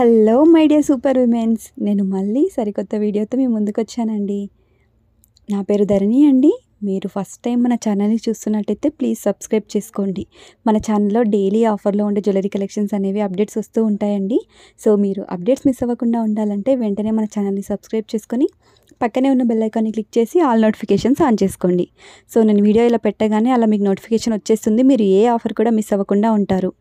hello my dear super womens నేను మళ్ళీ సరికొత్త వీడియోతో మీ ముందుకు వచ్చానండి నా పేరు ధరణి అండి మీరు ఫస్ట్ టైం మన ఛానల్ని చూస్తున్నట్టయితే ప్లీజ్ సబ్స్క్రైబ్ చేసుకోండి మన ఛానల్లో డైలీ ఆఫర్లో ఉండే జ్యువెలరీ కలెక్షన్స్ అనేవి అప్డేట్స్ వస్తూ ఉంటాయండి సో మీరు అప్డేట్స్ మిస్ అవ్వకుండా ఉండాలంటే వెంటనే మన ఛానల్ని సబ్స్క్రైబ్ చేసుకొని పక్కనే ఉన్న బెల్లైకాన్ని క్లిక్ చేసి ఆల్ నోటిఫికేషన్స్ ఆన్ చేసుకోండి సో నేను వీడియో ఇలా పెట్టగానే అలా మీకు నోటిఫికేషన్ వచ్చేస్తుంది మీరు ఏ ఆఫర్ కూడా మిస్ అవ్వకుండా ఉంటారు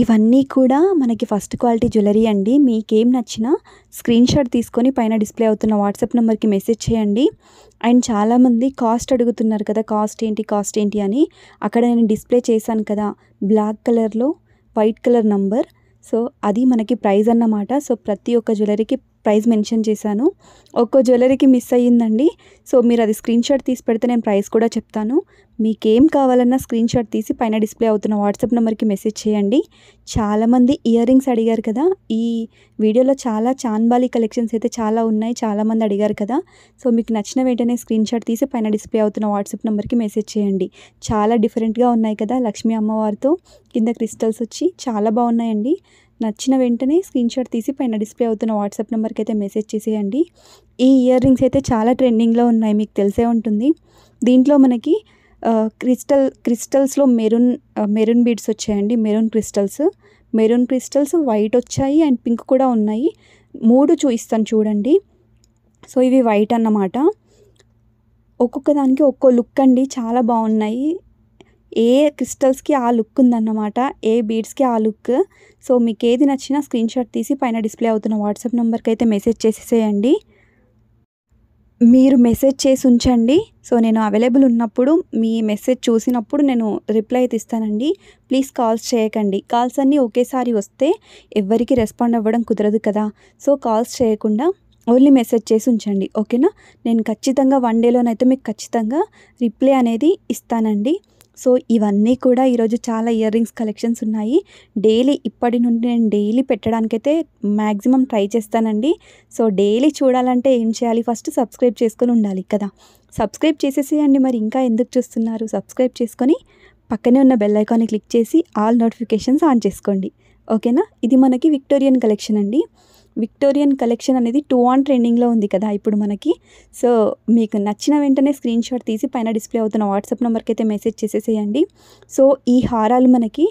ఇవన్నీ కూడా మనకి ఫస్ట్ క్వాలిటీ జ్యువెలరీ అండి మీకేం నచ్చినా స్క్రీన్ షాట్ తీసుకొని పైన డిస్ప్లే అవుతున్న వాట్సాప్ నెంబర్కి మెసేజ్ చేయండి అండ్ చాలామంది కాస్ట్ అడుగుతున్నారు కదా కాస్ట్ ఏంటి కాస్ట్ ఏంటి అని అక్కడ నేను డిస్ప్లే చేశాను కదా బ్లాక్ కలర్లో వైట్ కలర్ నంబర్ సో అది మనకి ప్రైజ్ అన్నమాట సో ప్రతి ఒక్క జ్యువెలరీకి ప్రైస్ మెన్షన్ చేశాను ఒక్కో జ్యువెలరీకి మిస్ అయ్యిందండి సో మీరు అది స్క్రీన్ షాట్ తీసి పెడితే నేను ప్రైస్ కూడా చెప్తాను మీకేం కావాలన్నా స్క్రీన్ షాట్ తీసి పైన డిస్ప్లే అవుతున్న వాట్సాప్ నెంబర్కి మెసేజ్ చేయండి చాలామంది ఇయర్ రింగ్స్ అడిగారు కదా ఈ వీడియోలో చాలా చాన్బాలి కలెక్షన్స్ అయితే చాలా ఉన్నాయి చాలామంది అడిగారు కదా సో మీకు నచ్చిన వెంటనే స్క్రీన్ షాట్ తీసి పైన డిస్ప్లే అవుతున్న వాట్సాప్ నెంబర్కి మెసేజ్ చేయండి చాలా డిఫరెంట్గా ఉన్నాయి కదా లక్ష్మీ అమ్మవారితో కింద క్రిస్టల్స్ వచ్చి చాలా బాగున్నాయండి నచ్చిన వెంటనే స్క్రీన్ షాట్ తీసి పైన డిస్ప్లే అవుతున్న వాట్సాప్ నెంబర్కి అయితే మెసేజ్ చేసేయండి ఈ ఇయర్ రింగ్స్ అయితే చాలా ట్రెండింగ్లో ఉన్నాయి మీకు తెలిసే ఉంటుంది దీంట్లో మనకి క్రిస్టల్ క్రిస్టల్స్లో మెరూన్ మెరూన్ బీడ్స్ వచ్చాయండి maroon crystals maroon crystals white వచ్చాయి అండ్ పింక్ కూడా ఉన్నాయి మూడు చూపిస్తాను చూడండి సో ఇవి వైట్ అన్నమాట ఒక్కొక్క దానికి ఒక్కో లుక్ అండి చాలా బాగున్నాయి ఏ క్రిస్టల్స్కి ఆ లుక్ ఉందన్నమాట ఏ బీడ్స్కి ఆ లుక్ సో మీకు ఏది నచ్చినా స్క్రీన్ షాట్ తీసి పైన డిస్ప్లే అవుతున్న వాట్సాప్ నెంబర్కి అయితే మెసేజ్ చేసేసేయండి మీరు మెసేజ్ చేసి ఉంచండి సో నేను అవైలబుల్ ఉన్నప్పుడు మీ మెసేజ్ చూసినప్పుడు నేను రిప్లై అయితే ఇస్తానండి ప్లీజ్ కాల్స్ చేయకండి కాల్స్ అన్నీ ఒకేసారి వస్తే ఎవరికి రెస్పాండ్ అవ్వడం కుదరదు కదా సో కాల్స్ చేయకుండా ఓన్లీ మెసేజ్ చేసి ఉంచండి ఓకేనా నేను ఖచ్చితంగా వన్ డేలోనైతే మీకు ఖచ్చితంగా రిప్లై అనేది ఇస్తానండి సో ఇవన్నీ కూడా ఈరోజు చాలా ఇయర్ రింగ్స్ కలెక్షన్స్ ఉన్నాయి డైలీ ఇప్పటి నుండి నేను డైలీ పెట్టడానికైతే మ్యాక్సిమం ట్రై చేస్తానండి సో డైలీ చూడాలంటే ఏం చేయాలి ఫస్ట్ సబ్స్క్రైబ్ చేసుకొని ఉండాలి కదా సబ్స్క్రైబ్ చేసేసేయండి మరి ఇంకా ఎందుకు చూస్తున్నారు సబ్స్క్రైబ్ చేసుకొని పక్కనే ఉన్న బెల్ ఐకాన్ని క్లిక్ చేసి ఆల్ నోటిఫికేషన్స్ ఆన్ చేసుకోండి ఓకేనా ఇది మనకి విక్టోరియన్ కలెక్షన్ అండి విక్టోరియన్ కలెక్షన్ అనేది టూ ఆన్ ట్రెండింగ్లో ఉంది కదా ఇప్పుడు మనకి సో మీకు నచ్చిన వెంటనే స్క్రీన్ షాట్ తీసి పైన డిస్ప్లే అవుతున్న వాట్సాప్ నెంబర్కి అయితే మెసేజ్ చేసేసేయండి సో ఈ హారాలు మనకి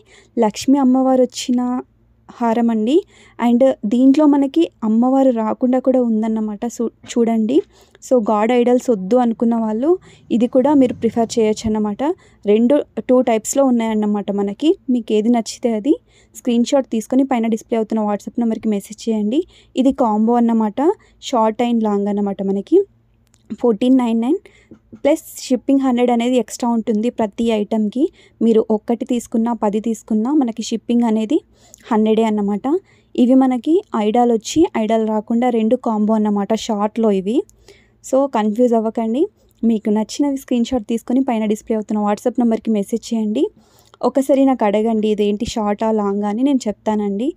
లక్ష్మీ అమ్మవారు వచ్చిన హారం అండి అండ్ దీంట్లో మనకి అమ్మవారు రాకుండా కూడా ఉందన్నమాట చూడండి సో గాడ్ ఐడల్స్ వద్దు అనుకున్న వాళ్ళు ఇది కూడా మీరు ప్రిఫర్ చేయొచ్చు అన్నమాట రెండు టూ టైప్స్లో ఉన్నాయన్నమాట మనకి మీకు ఏది నచ్చితే అది స్క్రీన్ షాట్ తీసుకొని పైన డిస్ప్లే అవుతున్న వాట్సాప్ నెంబర్కి మెసేజ్ చేయండి ఇది కాంబో అన్నమాట షార్ట్ అండ్ లాంగ్ అన్నమాట మనకి fourteen nine nine plus shipping hundred అనేది ఎక్స్ట్రా ఉంటుంది ప్రతి ఐటెంకి మీరు ఒక్కటి తీసుకున్నా పది తీసుకున్నా మనకి షిప్పింగ్ అనేది హండ్రెడే అన్నమాట ఇవి మనకి ఐడాలు వచ్చి ఐడాలు రాకుండా రెండు కాంబో అన్నమాట షార్ట్లో ఇవి సో కన్ఫ్యూజ్ అవ్వకండి మీకు నచ్చినవి స్క్రీన్ షాట్ తీసుకొని పైన డిస్ప్లే అవుతున్న వాట్సాప్ నెంబర్కి మెసేజ్ చేయండి ఒకసారి నాకు అడగండి ఇదేంటి షార్టా లాంగా అని నేను చెప్తానండి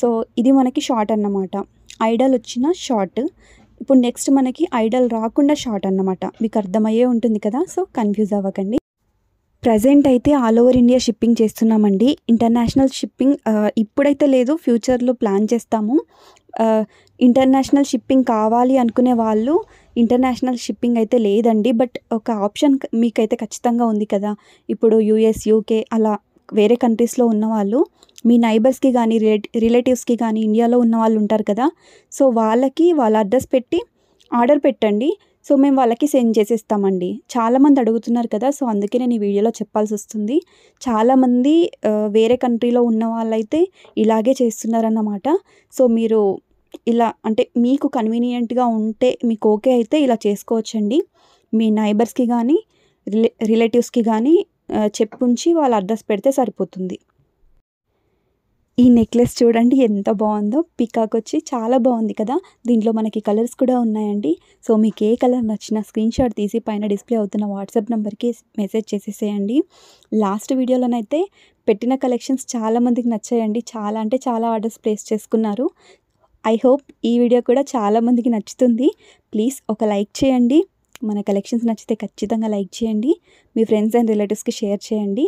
సో ఇది మనకి షార్ట్ అన్నమాట ఐడల్ వచ్చిన షార్ట్ ఇప్పుడు నెక్స్ట్ మనకి ఐడల్ రాకుండా షార్ట్ అన్నమాట మీకు అర్థమయ్యే ఉంటుంది కదా సో కన్ఫ్యూజ్ అవ్వకండి ప్రజెంట్ అయితే ఆల్ ఓవర్ ఇండియా షిప్పింగ్ చేస్తున్నామండి ఇంటర్నేషనల్ షిప్పింగ్ ఇప్పుడైతే లేదు ఫ్యూచర్లో ప్లాన్ చేస్తాము ఇంటర్నేషనల్ షిప్పింగ్ కావాలి అనుకునే వాళ్ళు ఇంటర్నేషనల్ షిప్పింగ్ అయితే లేదండి బట్ ఒక ఆప్షన్ మీకైతే ఖచ్చితంగా ఉంది కదా ఇప్పుడు యూఎస్ యూకే అలా వేరే కంట్రీస్లో ఉన్నవాళ్ళు మీ నైబర్స్కి కానీ రిలే రిలేటివ్స్కి కానీ ఇండియాలో ఉన్న వాళ్ళు ఉంటారు కదా సో వాళ్ళకి వాళ్ళ అడ్రస్ పెట్టి ఆర్డర్ పెట్టండి సో మేము వాళ్ళకి సెండ్ చేసిస్తామండి చాలామంది అడుగుతున్నారు కదా సో అందుకే నేను ఈ వీడియోలో చెప్పాల్సి వస్తుంది చాలామంది వేరే కంట్రీలో ఉన్న వాళ్ళైతే ఇలాగే చేస్తున్నారన్నమాట సో మీరు ఇలా అంటే మీకు కన్వీనియంట్గా ఉంటే మీకు ఓకే అయితే ఇలా చేసుకోవచ్చండి మీ నైబర్స్కి కానీ రిలే రిలేటివ్స్కి కానీ చెప్పుంచి వాళ్ళ అడ్రస్ పెడితే సరిపోతుంది ఈ నెక్లెస్ చూడండి ఎంత బాగుందో పికాక్ వచ్చి చాలా బాగుంది కదా దీంట్లో మనకి కలర్స్ కూడా ఉన్నాయండి సో మీకు ఏ కలర్ నచ్చిన స్క్రీన్ షాట్ తీసి పైన డిస్ప్లే అవుతున్న వాట్సాప్ నెంబర్కి మెసేజ్ చేసేసేయండి లాస్ట్ వీడియోలోనైతే పెట్టిన కలెక్షన్స్ చాలామందికి నచ్చాయండి చాలా అంటే చాలా ఆర్డర్స్ ప్లేస్ చేసుకున్నారు ఐ హోప్ ఈ వీడియో కూడా చాలామందికి నచ్చుతుంది ప్లీజ్ ఒక లైక్ చేయండి మన కలెక్షన్స్ నచ్చితే ఖచ్చితంగా లైక్ చేయండి మీ ఫ్రెండ్స్ అండ్ రిలేటివ్స్కి షేర్ చేయండి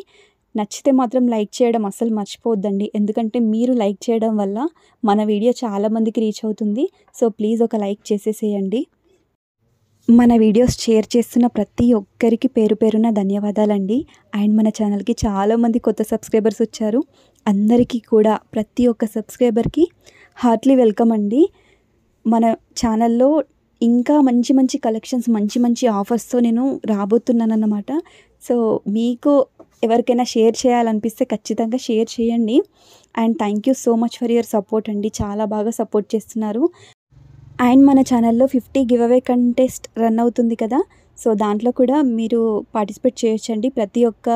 నచ్చితే మాత్రం లైక్ చేయడం అసలు మర్చిపోవద్దండి ఎందుకంటే మీరు లైక్ చేయడం వల్ల మన వీడియో చాలామందికి రీచ్ అవుతుంది సో ప్లీజ్ ఒక లైక్ చేసేసేయండి మన వీడియోస్ షేర్ చేస్తున్న ప్రతి ఒక్కరికి పేరు పేరున ధన్యవాదాలండి అండ్ మన ఛానల్కి చాలామంది కొత్త సబ్స్క్రైబర్స్ వచ్చారు అందరికీ కూడా ప్రతి ఒక్క సబ్స్క్రైబర్కి హార్ట్లీ వెల్కమ్ అండి మన ఛానల్లో ఇంకా మంచి మంచి కలెక్షన్స్ మంచి మంచి ఆఫర్స్తో నేను రాబోతున్నానన్నమాట సో మీకు ఎవరికైనా షేర్ చేయాలనిపిస్తే ఖచ్చితంగా షేర్ చేయండి and thank you so much for your support అండి చాలా బాగా సపోర్ట్ చేస్తున్నారు అండ్ మన ఛానల్లో fifty give away contest run అవుతుంది కదా సో దాంట్లో కూడా మీరు పార్టిసిపేట్ చేయొచ్చండి ప్రతి ఒక్క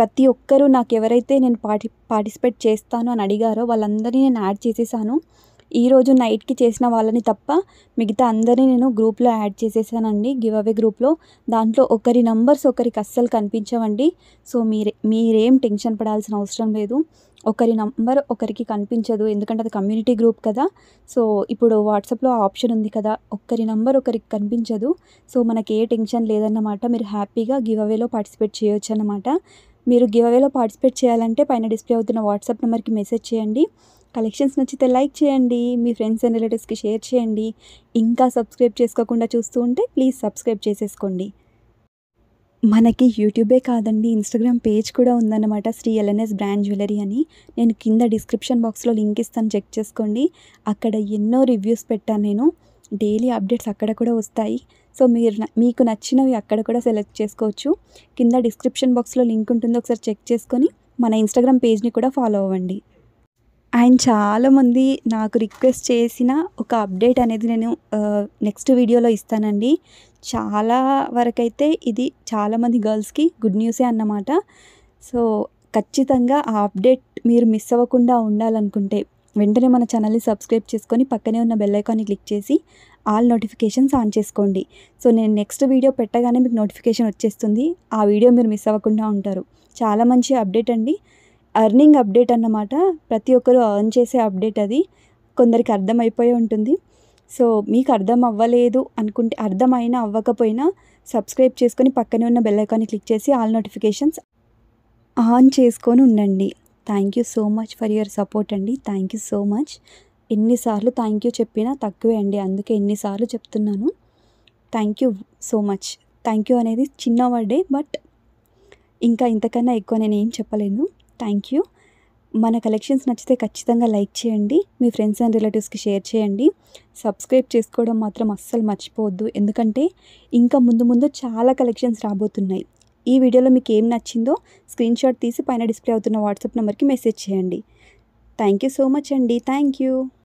ప్రతి ఒక్కరూ నాకు ఎవరైతే నేను పార్టి పార్టిసిపేట్ చేస్తాను అని అడిగారో వాళ్ళందరినీ నేను యాడ్ చేసేసాను ఈరోజు నైట్కి చేసిన వాళ్ళని తప్ప మిగతా అందరినీ నేను గ్రూప్లో యాడ్ చేసేసానండి గివ్ అవే గ్రూప్లో దాంట్లో ఒకరి నంబర్స్ ఒకరికి అస్సలు కనిపించవండి సో మీరే మీరేం టెన్షన్ పడాల్సిన అవసరం లేదు ఒకరి నంబర్ ఒకరికి కనిపించదు ఎందుకంటే అది కమ్యూనిటీ గ్రూప్ కదా సో ఇప్పుడు వాట్సాప్లో ఆప్షన్ ఉంది కదా ఒకరి నంబర్ ఒకరికి కనిపించదు సో మనకి ఏ టెన్షన్ లేదన్నమాట మీరు హ్యాపీగా గివ్ అవేలో పార్టిసిపేట్ చేయొచ్చు అన్నమాట మీరు గివ్ అవేలో పార్టిసిపేట్ చేయాలంటే పైన డిస్ప్లే అవుతున్న వాట్సాప్ నెంబర్కి మెసేజ్ చేయండి కలెక్షన్స్ నచ్చితే లైక్ చేయండి మీ ఫ్రెండ్స్ అండ్ రిలేటివ్స్కి షేర్ చేయండి ఇంకా సబ్స్క్రైబ్ చేసుకోకుండా చూస్తూ ఉంటే ప్లీజ్ సబ్స్క్రైబ్ చేసేసుకోండి మనకి యూట్యూబే కాదండి ఇన్స్టాగ్రామ్ పేజ్ కూడా ఉందన్నమాట శ్రీ ఎల్ఎన్ఎస్ బ్రాండ్ జ్యువెలరీ అని నేను కింద డిస్క్రిప్షన్ బాక్స్లో లింక్ ఇస్తాను చెక్ చేసుకోండి అక్కడ ఎన్నో రివ్యూస్ పెట్టాను నేను డైలీ అప్డేట్స్ అక్కడ కూడా వస్తాయి సో మీరు మీకు నచ్చినవి అక్కడ కూడా సెలెక్ట్ చేసుకోవచ్చు కింద డిస్క్రిప్షన్ బాక్స్లో లింక్ ఉంటుందో ఒకసారి చెక్ చేసుకొని మన ఇన్స్టాగ్రామ్ పేజ్ని కూడా ఫాలో అవ్వండి అండ్ చాలామంది నాకు రిక్వెస్ట్ చేసిన ఒక అప్డేట్ అనేది నేను నెక్స్ట్ వీడియోలో ఇస్తానండి చాలా వరకైతే ఇది చాలామంది గర్ల్స్కి గుడ్ న్యూసే అన్నమాట సో ఖచ్చితంగా ఆ అప్డేట్ మీరు మిస్ అవ్వకుండా ఉండాలనుకుంటే వెంటనే మన ఛానల్ని సబ్స్క్రైబ్ చేసుకొని పక్కనే ఉన్న బెల్ క్లిక్ చేసి ఆల్ నోటిఫికేషన్స్ ఆన్ చేసుకోండి సో నేను నెక్స్ట్ వీడియో పెట్టగానే మీకు నోటిఫికేషన్ వచ్చేస్తుంది ఆ వీడియో మీరు మిస్ అవ్వకుండా ఉంటారు చాలా మంచి అప్డేట్ అండి అర్నింగ్ అప్డేట్ అన్నమాట ప్రతి ఒక్కరు అర్న్ చేసే అప్డేట్ అది కొందరికి అర్థమైపోయి ఉంటుంది సో మీకు అర్థం అవ్వలేదు అనుకుంటే అర్థమైనా అవ్వకపోయినా సబ్స్క్రైబ్ చేసుకొని పక్కనే ఉన్న బెల్ క్లిక్ చేసి ఆల్ నోటిఫికేషన్స్ ఆన్ చేసుకొని ఉండండి thank you so much for your support అండి థ్యాంక్ యూ సో మచ్ ఎన్నిసార్లు థ్యాంక్ యూ చెప్పినా తక్కువే అండి అందుకే ఎన్నిసార్లు చెప్తున్నాను thank you so much thank you అనేది చిన్న వర్డే బట్ ఇంకా ఇంతకన్నా ఎక్కువ నేనేం చెప్పలేను థ్యాంక్ యూ మన కలెక్షన్స్ నచ్చితే ఖచ్చితంగా లైక్ చేయండి మీ ఫ్రెండ్స్ అండ్ రిలేటివ్స్కి షేర్ చేయండి సబ్స్క్రైబ్ చేసుకోవడం మాత్రం అస్సలు మర్చిపోవద్దు ఎందుకంటే ఇంకా ముందు ముందు చాలా కలెక్షన్స్ రాబోతున్నాయి ఈ వీడియోలో మీకు ఏం నచ్చిందో స్క్రీన్ షాట్ తీసి పైన డిస్ప్లే అవుతున్న వాట్సాప్ నెంబర్కి మెసేజ్ చేయండి థ్యాంక్ యూ సో మచ్ అండి థ్యాంక్ యూ